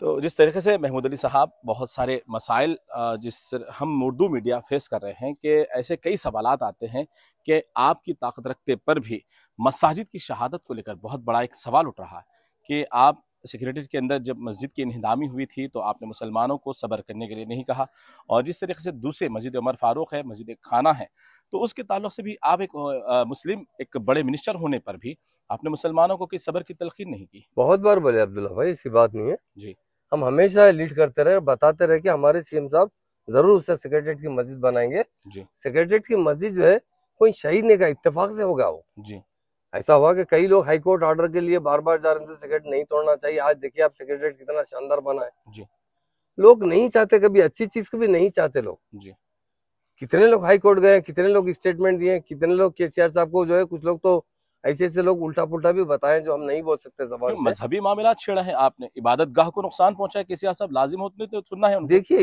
तो जिस तरीके से महमूद अली साहब बहुत सारे मसाइल जिस हम उर्दू मीडिया फेस कर रहे हैं कि ऐसे कई सवाल आते हैं कि आपकी ताकत रखते पर भी मसाजिद की शहादत को लेकर बहुत बड़ा एक सवाल उठ रहा है कि आप सिक्योरिटी के अंदर जब मस्जिद की इनहदामी हुई थी तो आपने मुसलमानों को सब्र करने के लिए नहीं कहा और जिस तरीके से दूसरे मस्जिद उमर फारूक है मस्जिद खाना है तो उसके ताल्लुक से भी आप एक आ, मुस्लिम एक बड़े मिनिस्टर होने पर भी आपने मुसलमानों को किस सबर की तलखीन नहीं की बहुत बार बोले अब्दुल्ला भाई ऐसी बात नहीं है जी हम हमेशा लीड करते रहे बताते रहे कि हमारे सीएम साहब जरूर उससे सेक्रेटरीट की मस्जिद बनाएंगे सेक्रेटरीट की मस्जिद जो है कोई शहीद नहीं का इतफाक से होगा वो जी ऐसा हुआ कि कई लोग हाईकोर्ट ऑर्डर के लिए बार बार जा रहे थे सेक्रेट नहीं तोड़ना चाहिए आज देखिए आप सेक्रेटरीट कितना शानदार बना है जी लोग नहीं चाहते कभी अच्छी चीज को भी नहीं चाहते लोग जी कितने लोग हाईकोर्ट गए कितने लोग स्टेटमेंट दिए कितने लोग के साहब को जो है कुछ लोग तो ऐसे ऐसे लोग उल्टा पुल्टा भी बताएं जो हम नहीं बोल सकते जबान मजहबी मामला छेड़ा है आपने इबादत गाह को नुकसान पहुंचा है किसी साहब लाजिम होते तो सुनना है देखिए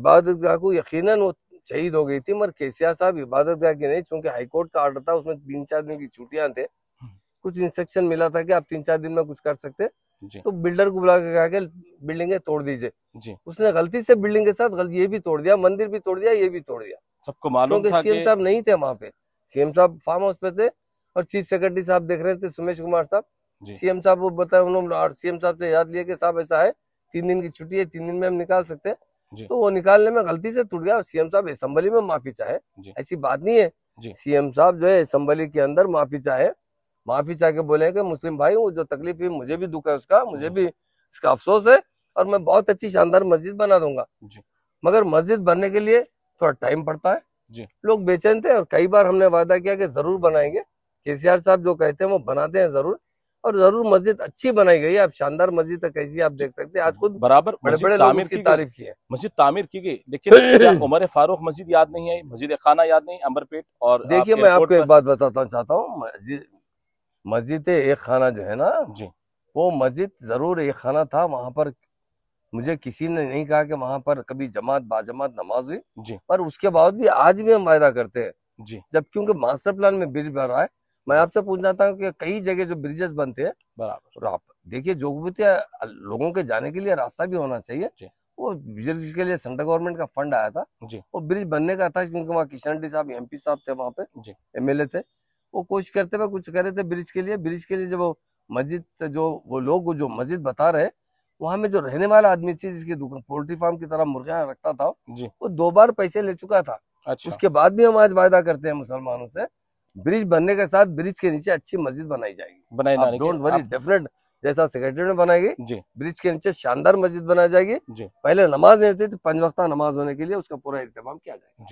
इबादत गाह को यकीन वो शहीद हो गई थी मगर केसिया साहब इबादत गाह की नहीं चूंकि हाईकोर्ट का ऑर्डर था उसमें तीन चार दिन की छुट्टियां थे हम्म। कुछ इंस्ट्रक्शन मिला था कि आप तीन चार दिन में कुछ कर सकते तो बिल्डर को बुला के कहा कि बिल्डिंगे तोड़ दीजिए उसने गलती से बिल्डिंग के साथ ये भी तोड़ दिया मंदिर भी तोड़ दिया ये भी तोड़ दिया सबको मालूम क्योंकि सीएम साहब नहीं थे वहाँ पे सीएम साहब फार्म हाउस पे थे और चीफ सेक्रेटरी साहब देख रहे थे सुमेश कुमार साहब सीएम साहब वो बताए उन्होंने और सीएम साहब से याद लिया कि साहब ऐसा है तीन दिन की छुट्टी है तीन दिन में हम निकाल सकते हैं तो वो निकालने में गलती से टूट गया और सीएम साहब असम्बली में माफी चाहे ऐसी बात नहीं है सीएम साहब जो है असम्बली के अंदर माफी चाहे माफी चाह के बोले कि मुस्लिम भाई वो जो तकलीफ हुई मुझे भी दुख है उसका मुझे भी इसका अफसोस है और मैं बहुत अच्छी शानदार मस्जिद बना दूंगा मगर मस्जिद बनने के लिए थोड़ा टाइम पड़ता है लोग बेचैन थे और कई बार हमने वादा किया कि जरूर बनाएंगे केसीआर साहब जो कहते हैं वो बनाते हैं जरूर और जरूर मस्जिद अच्छी बनाई गई है आप शानदार मस्जिद है कैसी आप देख सकते हैं आज खुद बराबर बड़े बड़े तामीर की तारीफ की है मस्जिद तामीर की गई लेकिन उमर फारूक मस्जिद याद नहीं आई मस्जिद खाना याद नहीं अमरपेट और देखिये मैं आपको एक बात बताता चाहता हूँ मस्जिद मस्जिद एक खाना जो है ना जी वो मस्जिद जरूर एक खाना था वहाँ पर मुझे किसी ने नहीं कहा कि वहाँ पर कभी जमात बाजमात नमाज हुई जी पर उसके बाद भी आज भी हम वायदा करते हैं जी जब क्योंकि मास्टर प्लान में बिल भर रहा है मैं आपसे पूछना था हूँ कि कई जगह जो ब्रिजेस बनते हैं बराबर आप देखिए जोगबतिया लोगों के जाने के लिए रास्ता भी होना चाहिए वो ब्रिज के लिए सेंट्रल गवर्नमेंट का फंड आया था जी वो ब्रिज बनने का था क्योंकि वहाँ किशन रेड्डी साहब एम साहब थे वहाँ पे जी एमएलए थे वो कोशिश करते हुए कुछ करे थे ब्रिज के लिए ब्रिज के लिए जब वो मस्जिद जो वो लोग जो मस्जिद बता रहे वहाँ में जो रहने वाला आदमी थी जिसकी दुकान पोल्ट्री फार्म की तरह मुर्गियां रखता था जी वो दो बार पैसे ले चुका था अच्छा उसके बाद भी हम आज वायदा करते हैं मुसलमानों से ब्रिज बनने के साथ ब्रिज के नीचे अच्छी मस्जिद बनाई जाएगी बनाई डोंट वरी डेफिनेट जैसा सेक्रेटरी ने बनाई गई ब्रिज के नीचे शानदार मस्जिद बनाई जाएगी जी पहले नमाज नहीं होती थी पंच वक्ता नमाज होने के लिए उसका पूरा इंतजाम किया जाएगा